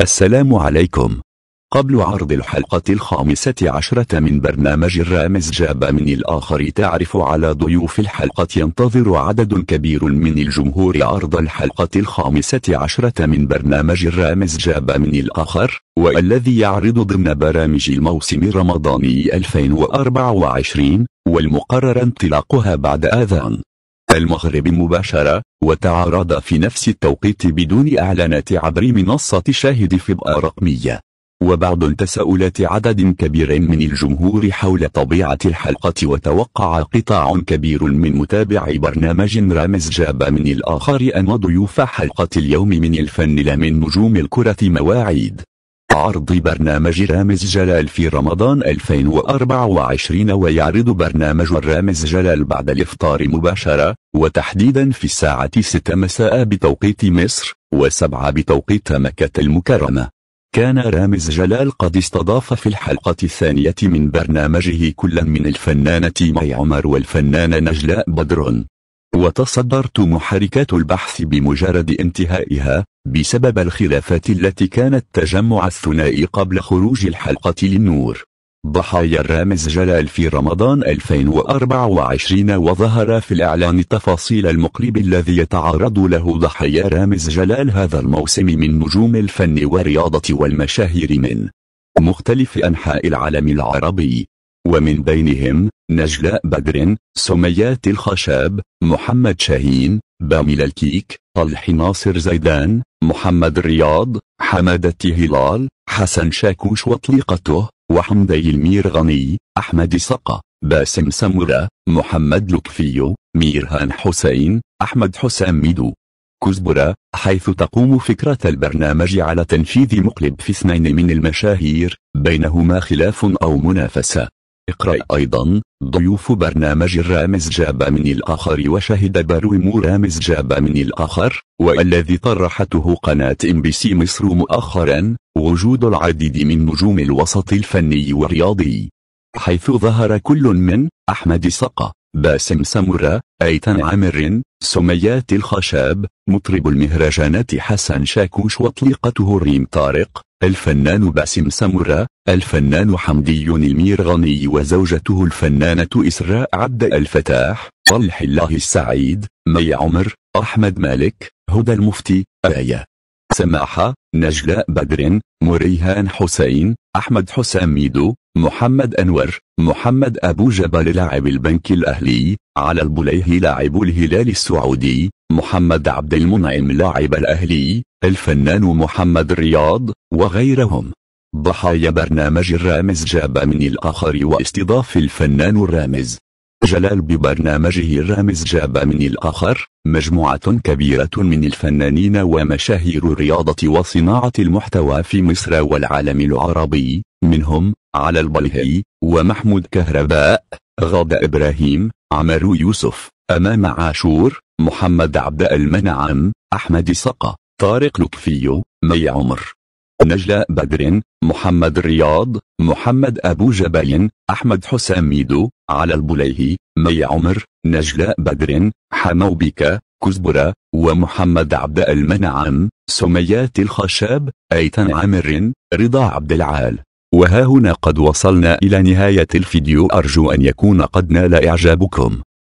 السلام عليكم قبل عرض الحلقة الخامسة عشرة من برنامج الرامز جاب من الآخر تعرف على ضيوف الحلقة ينتظر عدد كبير من الجمهور عرض الحلقة الخامسة عشرة من برنامج الرامز جاب من الآخر والذي يعرض ضمن برامج الموسم رمضاني 2024 والمقرر انطلاقها بعد آذان المغرب مباشرة وتعارض في نفس التوقيت بدون إعلانات عبر منصة شاهد فضاء رقمية وبعد تساؤلات عدد كبير من الجمهور حول طبيعة الحلقة وتوقع قطاع كبير من متابعي برنامج رامز جاب من الآخر أن ضيوف حلقة اليوم من الفن لا من نجوم الكرة مواعيد عرض برنامج رامز جلال في رمضان 2024 ويعرض برنامج رامز جلال بعد الإفطار مباشرة وتحديدا في الساعة 6 مساء بتوقيت مصر و7 بتوقيت مكة المكرمة كان رامز جلال قد استضاف في الحلقة الثانية من برنامجه كل من الفنانة مي عمر والفنانة نجلاء بدرون وتصدرت محركات البحث بمجرد انتهائها بسبب الخلافات التي كانت تجمع الثنائي قبل خروج الحلقة للنور ضحايا الرامز جلال في رمضان 2024 وظهر في الإعلان تفاصيل المقرب الذي يتعرض له ضحايا رامز جلال هذا الموسم من نجوم الفن والرياضة والمشاهير من مختلف أنحاء العالم العربي ومن بينهم نجلاء بدر سميات الخشاب محمد شاهين بامل الكيك طلح ناصر زيدان محمد رياض حمادة هلال حسن شاكوش وطليقته وحمدي المير غني أحمد سقا باسم سمرة محمد لطفي ميرهان حسين أحمد حسام ميدو كزبرة حيث تقوم فكرة البرنامج على تنفيذ مقلب في اثنين من المشاهير بينهما خلاف أو منافسة اقرأ أيضا ضيوف برنامج رامز جاب من الآخر وشهد برويمو رامز جاب من الآخر والذي طرحته قناة ام بي سي مصر مؤخرا وجود العديد من نجوم الوسط الفني والرياضي حيث ظهر كل من أحمد سقا باسم سمرة أيتن عامر سميات الخشاب مطرب المهرجانات حسن شاكوش وطليقته ريم طارق الفنان باسم سمرة الفنان حمدي نمير غني وزوجته الفنانة إسراء عبد الفتاح طلح الله السعيد مي عمر أحمد مالك هدى المفتي آية سماحة نجلاء بدر مريهان حسين أحمد حسام ميدو محمد أنور محمد أبو جبل لاعب البنك الأهلي على البليه لاعب الهلال السعودي محمد عبد المنعم لاعب الأهلي الفنان محمد رياض وغيرهم ضحايا برنامج الرامز جاب من الآخر واستضاف الفنان الرامز جلال ببرنامجه الرامز جاب من الآخر مجموعة كبيرة من الفنانين ومشاهير الرياضة وصناعة المحتوى في مصر والعالم العربي منهم على البلهي ومحمود كهرباء غادة إبراهيم عمرو يوسف أمام عاشور محمد عبد المنعم أحمد سقا طارق لكفيو مي عمر نجلاء بدر محمد رياض محمد أبو جبل أحمد حسام ميدو على البليهي مي عمر نجلاء بدر حمو بك كزبرة ومحمد عبد المنعم سميات الخشاب أيتن عامر رضا عبد العال وها هنا قد وصلنا إلى نهاية الفيديو أرجو أن يكون قد نال إعجابكم